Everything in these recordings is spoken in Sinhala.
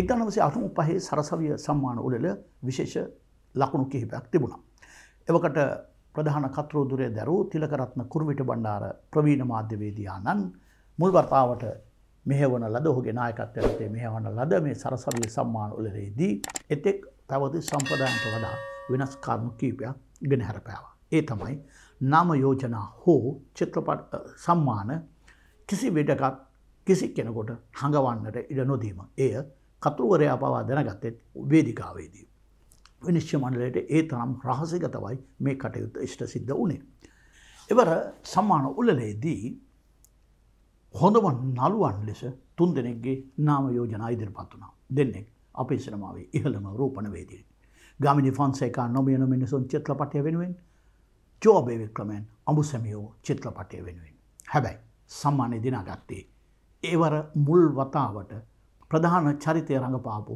එක්ගනවසේ අනුම පහේ සරසවිය සම්මාන උළෙල විශේෂ ලකුණු කිහිපයක් තිබුණා. එවකට ප්‍රධාන කතරෝදුරය දැරූ තිලකරත්න කුරුවිට බණ්ඩාර ප්‍රවීණ මාධ්‍යවේදයානන් මුල් වර්තාවට මෙහවන ලද ඔහුගේ නායකත් ඇතේ මෙහවන ලද මේ සරසවිය සම්මාන උලරේදී එතෙක් පැවති සම්පදායන්ට වඩා වෙනස් කර්ම කීපයක් ගෙන හැරපෑවා. ඒ තමයි නම යෝජනා හෝ චිත්‍රපට සම්මාන කිසි වෙඩකත් කිසි කෙනකොට හඟවන්නට ඉඩ නොදීම. එය කතුරුවරයා පවා දැනගත්තෙත් වේදිකාවේදී. විනිශ්්‍ය මණ්ඩලයට ඒ තරම් රහසගතවයි මේ කටයුත්ත ඉෂ්ට සිද්ධ වනේ. එවර සම්මාන උලලේදී හොඳම නළුවන් ලෙස තුන් දෙනෙක්ගේ නාම යෝජනා ඉදිරිපත් වනා දෙන්නෙක් අපේ සිනමාවේ ඉහළම රූපණවේදී. ගමිනි ෆන්සේකා නොමියන මිනිසුන් චිත්‍රපටය වෙනුවෙන් චෝබේ වික්‍රමයන් අඹු සැමියෝ චිත්‍රපටය වෙනුවෙන්. හැබැයි සම්මානය දිනාගත්තේ ඒවර මුල් වතාවට ප්‍රධාන චරිතය රඟපාපු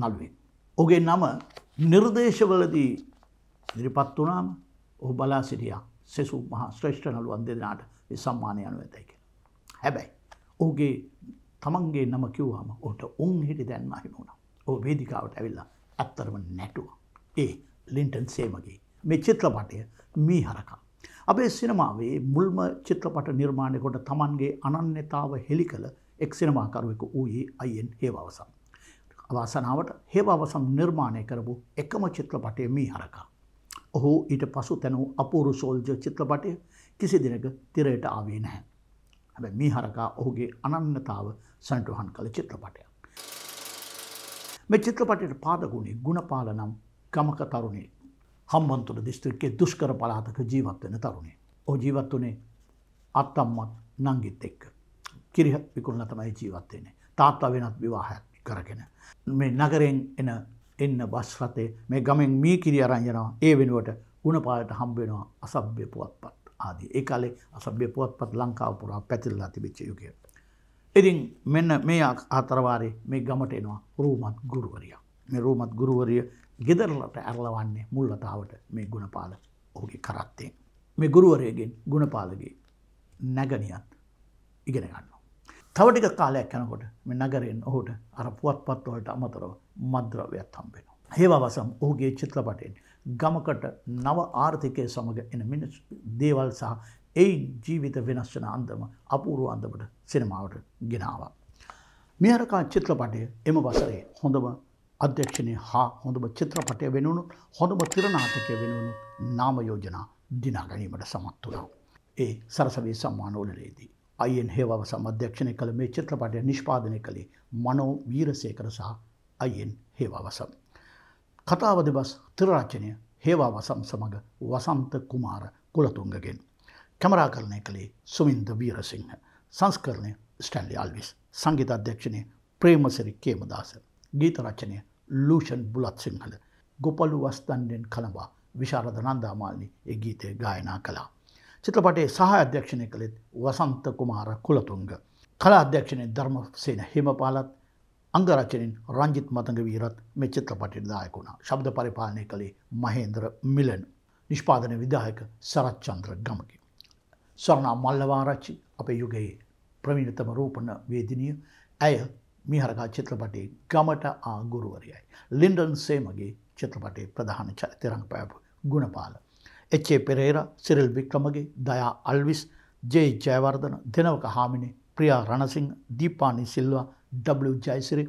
නළුවෙන්. ඔගේ නම නිර්දේශවලදී දිරිපත් වනාම ඔහු බලා සිටියා සෙසු මහා ශ්‍රේෂ්ඨ නළුවන් දෙදෙනට සම්මානය අනු ඇතැක. හැබැයි ඔහුගේ තමන්ගේ නම කිව්වාම ඔට උන් හිටි දැන්ම හිමුණ ඕ වේදිකාවට ඇවිල්ලා ඇත්තරම නැටුව. ඒ ලින්ටන් සේමගේ මේ චිත්‍රපටය මී හරකා. අපේ සිනමාවේ මුල්ම චිත්‍රපට නිර්මාණයකොට තමන්ගේ අනන්‍යතාව හෙළි කළ එක් සිනමාකරුවෙකු වූයේ අයිෙන් හේවවසම්. අවාසනාවට හේවවසම් නිර්මාණය කරපු එකම චිත්‍රපටය මී හරකා. ඔහු ඊට පසු තැනූ අපූරු සෝල්ජ චිත්‍රපටය කිසි දිනක තිරයට ආවේ නැහැ. හැබ මේ හරකා ඔහුගේ අනන්නතාව සැටුහන් කළ චිත්‍රපටය. මේ චිත්‍රපටයට පාදගුණේ ගුණපාල නම් ගමක තරුණේ හම්බන්තුර දිස්ත්‍රික්කේ දුෂ්කර පලාතක ජීවත්වෙන තරුණේ. ඕ ජීවත් වනේ අත්තම්මත් නංගිත් එක්ක. කිරිහත් විකුල්ල තමයි ජීවත්වෙන්නේ තාත්තා වෙනත් විවාහයක් කරගෙන. මේ නගරෙන් එන එන්න බස්රතේ මේ ගමෙන් මේ කිරි අරංජනවා ඒ වෙනුවට උනපාලට හම්බෙනවා අසභ්‍ය පුවත්පත් ආදී ඒ කාලේ අසභ්‍ය පුවත්පත් ලංකාව පුරා පැතිරලා තිබිච්ච යුගය. ඉතින් මෙන්න මේ අතරවාරේ මේ ගමට එනවා රූමත් ගුරුවරිය. මේ රූමත් ගුරුවරිය ගෙදරලට ඇරලවන්නේ මුල්ලතාවට මේ ගුණපාල ඔහුගේ කරත්තේ. මේ ගුරුවරයගෙන් ගුණපාලගේ නැගනියත් ඉගෙන ගන්න. තවටික කාලයක් යනකොට මෙ නගරෙන් ඔහුට අර පුවත්පත් වලට අමතරව මද්‍රව්‍යයක් හම්බෙන. ඒවවසම් ඔහුගේ චිත්‍රපටයෙන් ගමකට නව ආර්ථිකය සමඟ එන මිනිස් දේවල් සහ එයි ජීවිත වෙනස්වන අන්දම අපූරු අන්දමට සිනමාවට ගෙනවා. මෙහරකා චිත්‍රපටය එම වසරේ හොඳම අධ්‍යක්ෂණය හා හොඳම චිත්‍රපටය වෙනුණු හොඳම තිරනාටකය වෙනුණු නාමයෝජනා දිනා ගැනීමට සමත් වුණා. ඒ සරසවේ සම්මානෝලලේදී. අයින් හේවව සමධ්‍යක්ෂණය කළ මේ චිත්‍රපටය නිෂ්පාදනය කළේ මනෝ වීරසේකර සහ අයින් හේවවසම්. කතාව දෙබස් තිරරාචනය හේවාවසම් සමඟ වසන්ත කුමාර කුලතුංගගෙන්. කැමරාකරණය කළේ සුමින්ද වීරසිංහ සංස්කරණය ස්ටැන්ලි අල්විස් සංගීත අධ්‍යක්ෂණය ප්‍රේමසිරි කේමදාස ගීතරචනය ලූෂන් බුලත් සිංහල ගොපලු වස්තන්ඩෙන් කළඹා විශාරධ නන්දාමාල්නි ඒ ගීතය ගායනා කලා. චිත්‍රපටේ සහ අධ්‍යක්ෂණය කළෙත් වසන්ත කුමාර කුලතුංග. කලා අධ්‍යක්ෂණය ධර්මසේන හෙමපාලත් අංගරචනින් රංජිත් මතඟ වීරත් මෙ චිත්‍රපටට දායකුණා ශබ්ද පරිපාලනය කළේ මහේන්ද්‍ර මිලන් නිෂ්පාදන විදායක සරච්චන්ද්‍ර ගමකි. ස්වර්ණා මල්ලවාරච්චි අපේ යුගයේ ප්‍රමිණතම රූපණ වේදිනිය ඇය මිහරකා චිත්‍රපටේ ගමට ආගුරුවරයයි. ලින්ඩන් සේමගේ චිත්‍රපටේ ප්‍රධාන චරිතරං පැපු Gunapala. H A Perera Cyril Wickramage Daya Alwis J Jayawardhan ದಿನವಕ ಹಾಮಿನಿ ಪ್ರಿಯಾ ರಣಸಿಂಗ್ ದೀಪಾನಿ ಸಿಲ್ವಾ ಡಬ್ಲ್ಯೂ ಜಯಸಿರಿ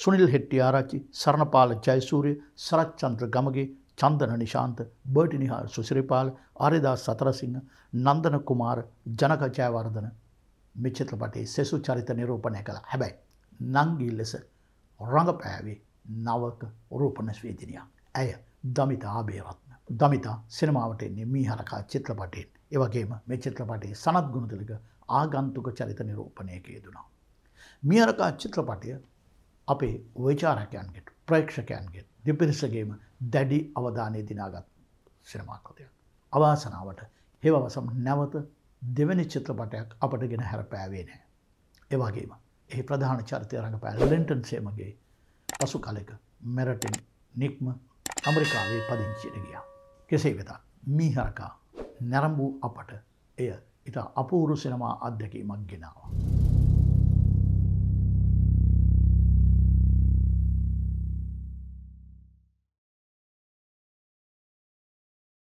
ಸುನಿಲ್ ಹೆಟ್ಟಿ ಆರಾಚಿ ಸರ್ಣಪಾಲ್ ಜಯಸೂರ್ಯ ಶರತ್ ಚಂದ್ರ ಗಮಗೆ ಚಂದನ ನಿಶಾಂತ್ ಬಟಿನಿಹಾರ್ ಸುಶ್ರೀಪಾಲ್ ಹರಿದಾಸ್ ಸತರಸಿಂಗ್ ನಂದನ ಕುಮಾರ್ ජනක ජයවර්ධන මේ චිත්‍රපටයේ සෙසු චරිත නිරූපණය කළා. හැබැයි නංගී ලෙස රඟපෑවේ නවක රූපණ ස්වේදිනියා. ඇය දමිතා ආබේරත්න. දමිතා සිනමාවටෙන්නේ මී හරකා චිත්‍රපටයෙන් ඒවගේම මේ චිත්‍රපටේ සනත් ගුණතිලක ආගන්තුක චරිත නිරූපණයකය දුනා. මියරකා චිත්‍රපටය අපේ වේචාරකයන්ගෙට ප්‍රේක්ෂකයන්ගේ දෙපිරිසගේම දැඩි අවධානය දිනාගත් සිනමාකෘතියක්. අවාසනාවට හෙවවසම් නැවත දෙවැනි චිත්‍රපටයක් අපට ගෙන හැරපෑවේ නෑ. එවගේම ඒ ප්‍රධාන චරිතය රඟපෑ ලෙන්ටන් සේමගේ පසු කලෙක මෙරටින් නික්ම අමරිකාවේ පදිංචිට ගියා. කෙසේ වෙත මීහරකා නැරඹූ අපට එය ඉතා අපූරු සිනමා අත්දැකීමක් ගෙනවා.